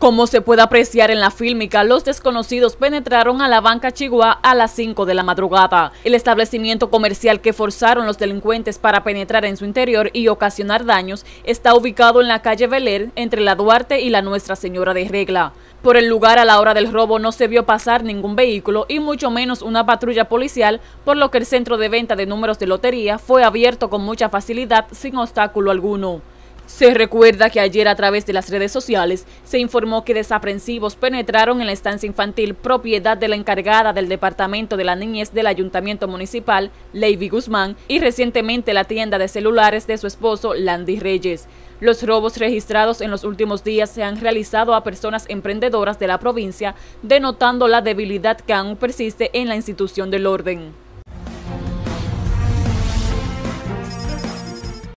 Como se puede apreciar en la fílmica, los desconocidos penetraron a la banca Chihuahua a las 5 de la madrugada, el establecimiento comercial que forzaron los delincuentes para penetrar en su interior y ocasionar daños está ubicado en la calle Veler, entre la Duarte y la Nuestra Señora de Regla. Por el lugar a la hora del robo no se vio pasar ningún vehículo y mucho menos una patrulla policial, por lo que el centro de venta de números de lotería fue abierto con mucha facilidad sin obstáculo alguno. Se recuerda que ayer a través de las redes sociales se informó que desaprensivos penetraron en la estancia infantil propiedad de la encargada del Departamento de la Niñez del Ayuntamiento Municipal, Lady Guzmán, y recientemente la tienda de celulares de su esposo, Landy Reyes. Los robos registrados en los últimos días se han realizado a personas emprendedoras de la provincia, denotando la debilidad que aún persiste en la institución del orden.